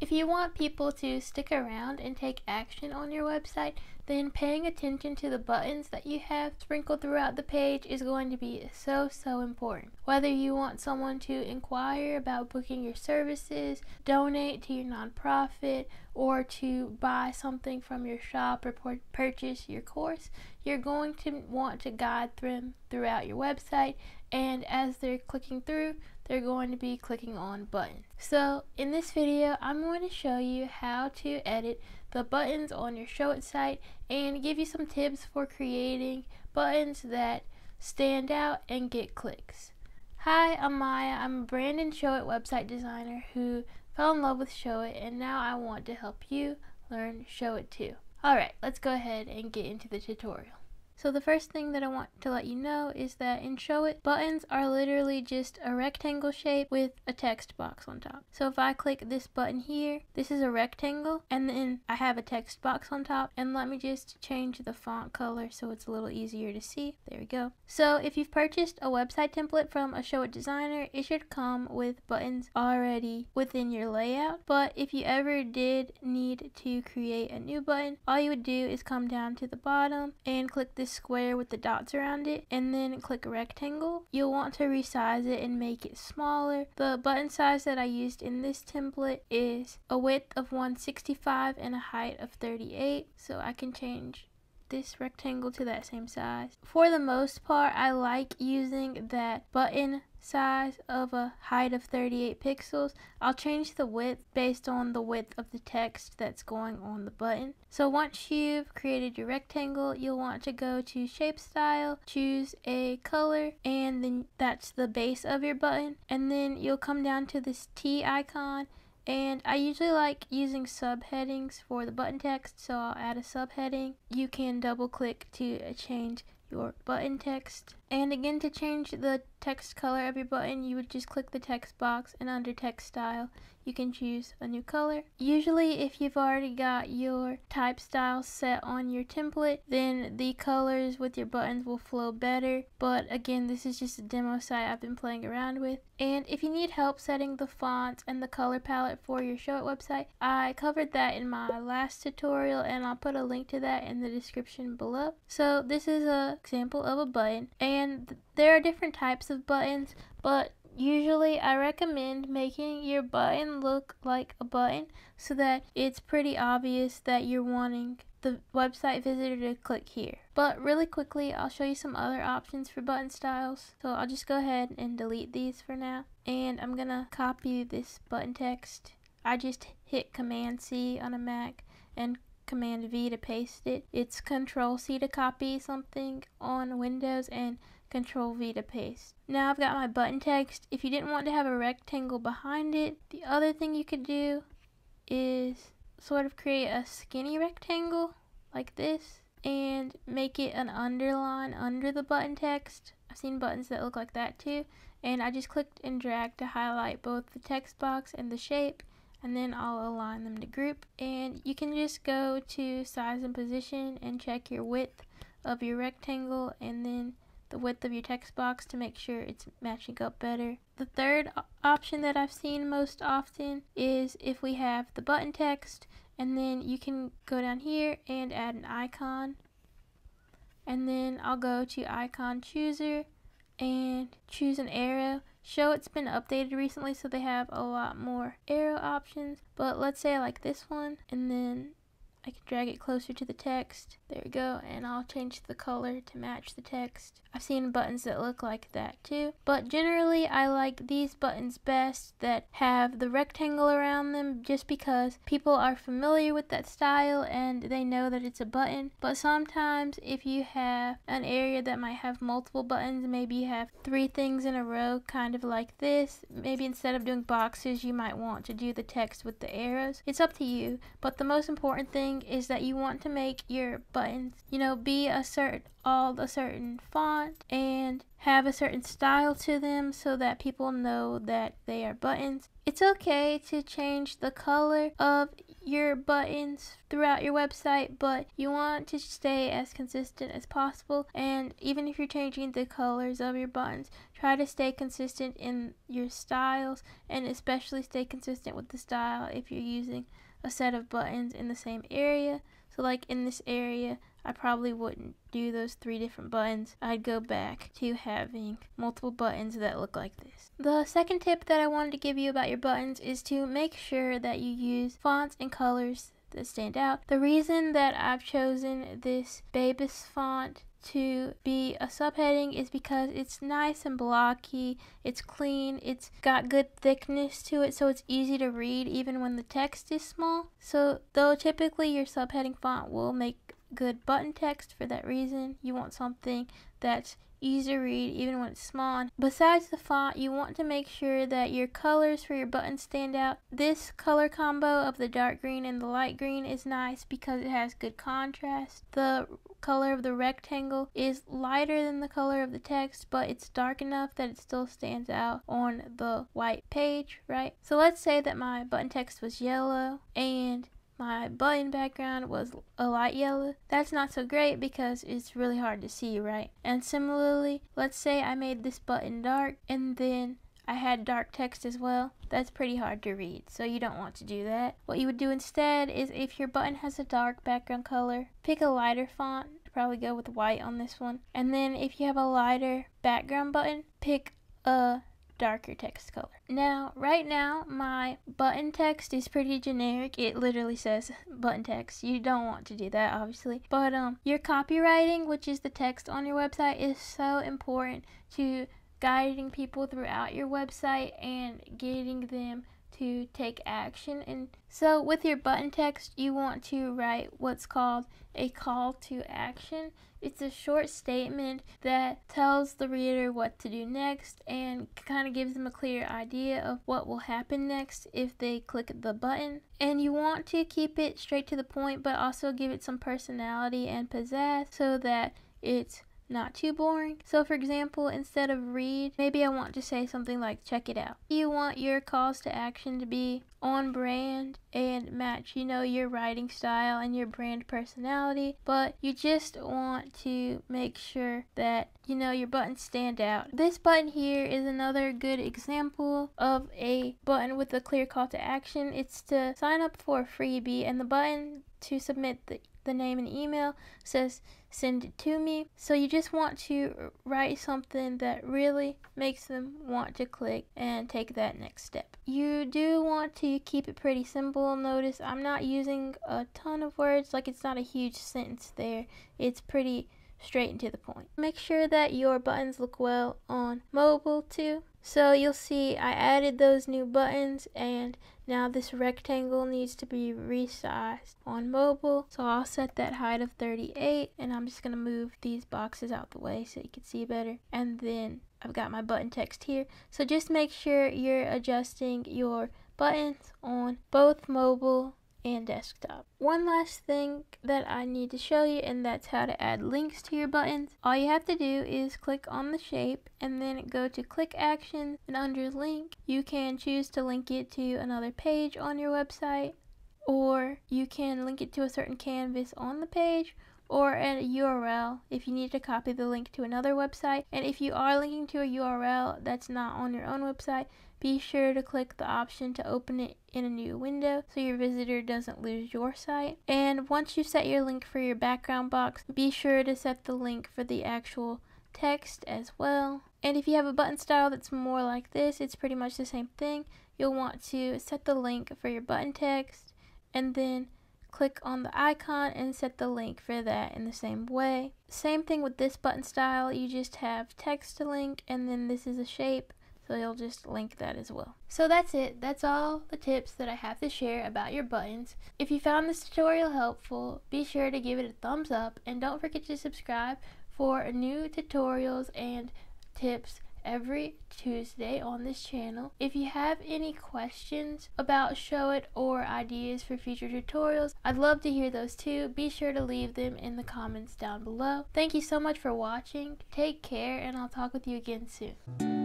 If you want people to stick around and take action on your website, then paying attention to the buttons that you have sprinkled throughout the page is going to be so, so important. Whether you want someone to inquire about booking your services, donate to your nonprofit, or to buy something from your shop or purchase your course, you're going to want to guide them throughout your website. And as they're clicking through, they're going to be clicking on buttons. So in this video, I'm going to show you how to edit the buttons on your show it site and give you some tips for creating buttons that stand out and get clicks. Hi, I'm Maya. I'm a brand and show it website designer who fell in love with show it and now I want to help you learn show it too. Alright, let's go ahead and get into the tutorial. So the first thing that I want to let you know is that in Show It, buttons are literally just a rectangle shape with a text box on top. So if I click this button here, this is a rectangle, and then I have a text box on top, and let me just change the font color so it's a little easier to see. There we go. So if you've purchased a website template from a Show It designer, it should come with buttons already within your layout, but if you ever did need to create a new button, all you would do is come down to the bottom and click this square with the dots around it and then click rectangle. You'll want to resize it and make it smaller. The button size that I used in this template is a width of 165 and a height of 38 so I can change this rectangle to that same size. For the most part, I like using that button size of a height of 38 pixels. I'll change the width based on the width of the text that's going on the button. So once you've created your rectangle, you'll want to go to shape style, choose a color, and then that's the base of your button. And then you'll come down to this T icon and I usually like using subheadings for the button text, so I'll add a subheading. You can double click to change your button text. And again, to change the text color of your button, you would just click the text box and under text style, you can choose a new color. Usually, if you've already got your type style set on your template, then the colors with your buttons will flow better. But again, this is just a demo site I've been playing around with. And if you need help setting the fonts and the color palette for your show it website, I covered that in my last tutorial and I'll put a link to that in the description below. So this is a example of a button. And and there are different types of buttons, but usually I recommend making your button look like a button so that it's pretty obvious that you're wanting the website visitor to click here. But really quickly, I'll show you some other options for button styles. So I'll just go ahead and delete these for now. And I'm gonna copy this button text. I just hit Command C on a Mac and Command V to paste it. It's Control C to copy something on Windows and Control V to paste. Now I've got my button text. If you didn't want to have a rectangle behind it, the other thing you could do is sort of create a skinny rectangle like this and make it an underline under the button text. I've seen buttons that look like that too. And I just clicked and dragged to highlight both the text box and the shape and then I'll align them to group. And you can just go to size and position and check your width of your rectangle and then the width of your text box to make sure it's matching up better. The third option that I've seen most often is if we have the button text and then you can go down here and add an icon and then I'll go to icon chooser and choose an arrow show it's been updated recently so they have a lot more arrow options but let's say I like this one and then I can drag it closer to the text. There we go, and I'll change the color to match the text. I've seen buttons that look like that too, but generally I like these buttons best that have the rectangle around them just because people are familiar with that style and they know that it's a button. But sometimes if you have an area that might have multiple buttons, maybe you have three things in a row kind of like this, maybe instead of doing boxes you might want to do the text with the arrows. It's up to you, but the most important thing thing is that you want to make your buttons, you know, be a certain, all a certain font and have a certain style to them so that people know that they are buttons. It's okay to change the color of your buttons throughout your website, but you want to stay as consistent as possible. And even if you're changing the colors of your buttons, try to stay consistent in your styles and especially stay consistent with the style if you're using a set of buttons in the same area. So like in this area, I probably wouldn't do those three different buttons. I'd go back to having multiple buttons that look like this. The second tip that I wanted to give you about your buttons is to make sure that you use fonts and colors that stand out. The reason that I've chosen this Babys font to be a subheading is because it's nice and blocky, it's clean, it's got good thickness to it, so it's easy to read even when the text is small. So, though typically your subheading font will make good button text for that reason, you want something that's easy to read even when it's small. Besides the font, you want to make sure that your colors for your buttons stand out. This color combo of the dark green and the light green is nice because it has good contrast. The color of the rectangle is lighter than the color of the text, but it's dark enough that it still stands out on the white page, right? So let's say that my button text was yellow and my button background was a light yellow. That's not so great because it's really hard to see, right? And similarly, let's say I made this button dark and then I had dark text as well. That's pretty hard to read, so you don't want to do that. What you would do instead is if your button has a dark background color, pick a lighter font. I'd probably go with white on this one. And then if you have a lighter background button, pick a darker text color. Now, right now, my button text is pretty generic. It literally says button text. You don't want to do that, obviously. But um, your copywriting, which is the text on your website, is so important to guiding people throughout your website and getting them to take action. And so with your button text, you want to write what's called a call to action. It's a short statement that tells the reader what to do next and kind of gives them a clear idea of what will happen next if they click the button. And you want to keep it straight to the point, but also give it some personality and pizzazz so that it's not too boring. So for example, instead of read, maybe I want to say something like check it out. You want your calls to action to be on brand and match, you know, your writing style and your brand personality, but you just want to make sure that you know your buttons stand out. This button here is another good example of a button with a clear call to action. It's to sign up for a freebie and the button to submit the the name and email says send it to me. So you just want to write something that really makes them want to click and take that next step. You do want to keep it pretty simple. Notice I'm not using a ton of words, like it's not a huge sentence there. It's pretty straight and to the point. Make sure that your buttons look well on mobile too. So you'll see I added those new buttons and now this rectangle needs to be resized on mobile. So I'll set that height of 38 and I'm just going to move these boxes out the way so you can see better. And then I've got my button text here. So just make sure you're adjusting your buttons on both mobile and desktop. One last thing that I need to show you and that's how to add links to your buttons. All you have to do is click on the shape and then go to click action and under link you can choose to link it to another page on your website or you can link it to a certain canvas on the page or a URL if you need to copy the link to another website. And if you are linking to a URL that's not on your own website, be sure to click the option to open it in a new window so your visitor doesn't lose your site. And once you set your link for your background box, be sure to set the link for the actual text as well. And if you have a button style that's more like this, it's pretty much the same thing. You'll want to set the link for your button text and then click on the icon and set the link for that in the same way. Same thing with this button style, you just have text to link and then this is a shape, so you'll just link that as well. So that's it, that's all the tips that I have to share about your buttons. If you found this tutorial helpful, be sure to give it a thumbs up and don't forget to subscribe for new tutorials and tips every Tuesday on this channel. If you have any questions about Show It or ideas for future tutorials, I'd love to hear those too. Be sure to leave them in the comments down below. Thank you so much for watching. Take care and I'll talk with you again soon.